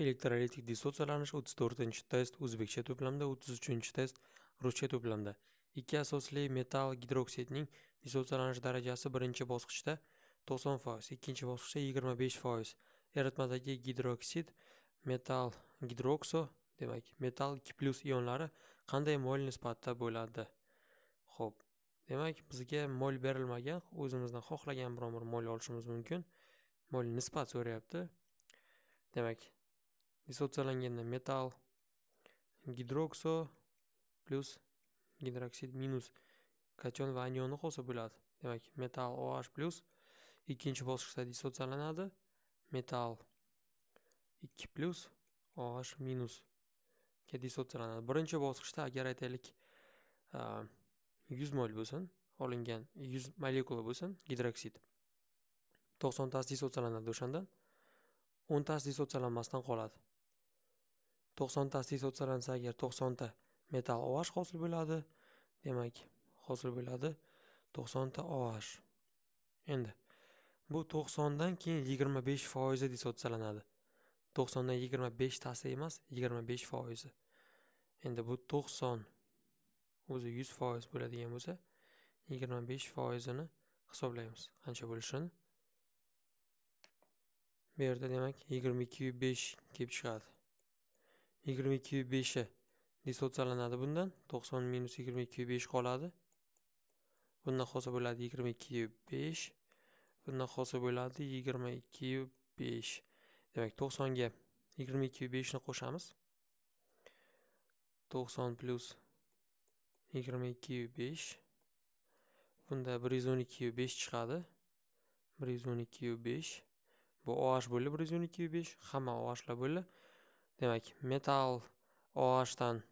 elektrolitik dissotsialanish 34 test o'zbekcha to'plamda 33 test ruscha to'plamda ikki asosli metal gidroksidning dissotsialanish darajasi birinchi bosqichda 90 foiz ikkinchi bosqichda 25 foiz eritmadagi gidroksid metal gidrokso demak metal ikki plyus ionlari qanday mol nisbatda bo'ladi ho'p demak bizga mol berilmagan o'zimizdan xohlagan biron bir mol olishimiz mumkin mol nisbat so'rayapti demak диссоциированный металл, гидроксо плюс гидроксид минус катион в анионы хоса булад. Демак, металл OH плюс, и кинч болш, кстати, диссоциированный металл, и к плюс, OH минус. Ке диссоциированный. Бронче болш, кстати, агер айтелик, 100 моль бусын, олинген 100 молекулы бусын, гидроксид. 90 тас диссоциированный душандан, 10 тас диссоциированный мастан қолады. to'qsontasi so'tsalansa agar to'qsonta metal oh hosil bo'ladi demak hosil bo'ladi to'qsonta oh endi bu to'qsondan keyin yigirma besh foizi dissotsiyalanadi to'qsondan yigirma beshtasi emas yigirma besh foizi endi bu to'qson o'zi yuz foiz bo'ladigan bo'lsa yigirma besh foizini hisoblaymiz qancha bo'lishini bu yerda demak yigirma ikkiyu besh kelib chiqadi 22,5 5 dissotsiyalanadi bundan 90 minus 22 qoladi bundan qolsa bo'ladi 22 5 bundan qolsa bo'ladi 22 demak 90 ga 22,5 ni qo'shamiz 90 plus 22 bunda 112,5 chiqadi 112,5. bu OH bo'ldi 112,5. hamma OHlar bo'ldi демек металл OH-тан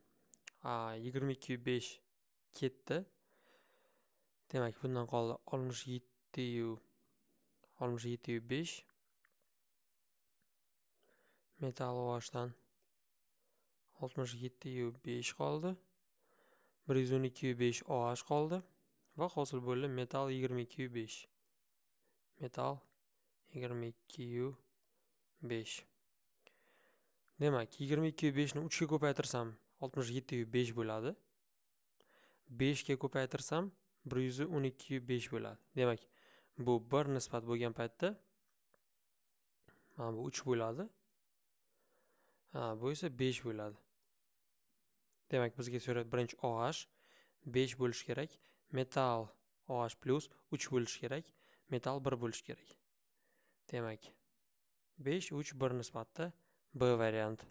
yigirma кетті besh ketdi demak bundan qoldi oltmish yettiyu oltmish yettiyu besh metall OH'dan oltmish yettiyu besh qoldi bir yuz o'n ikkiyu besh qoldi va hosil bo'ldi yigirma ikkiyu besh demak yigirma ikkiyu beshni uchga ko'paytirsam oltmish yettiyu besh bo'ladi beshga ko'paytirsam bir yuz o'n ikkiyu besh bo'ladi demak bu bir nisbat bo'lgan paytda mana bu uch bo'ladi ha bu esa besh bo'ladi demak bizga so'raydi birinchi oh besh bo'lishi kerak metal oh plyus uch bo'lishi kerak metal bir bo'lishi kerak demak besh uch bir nisbatda Б вариант.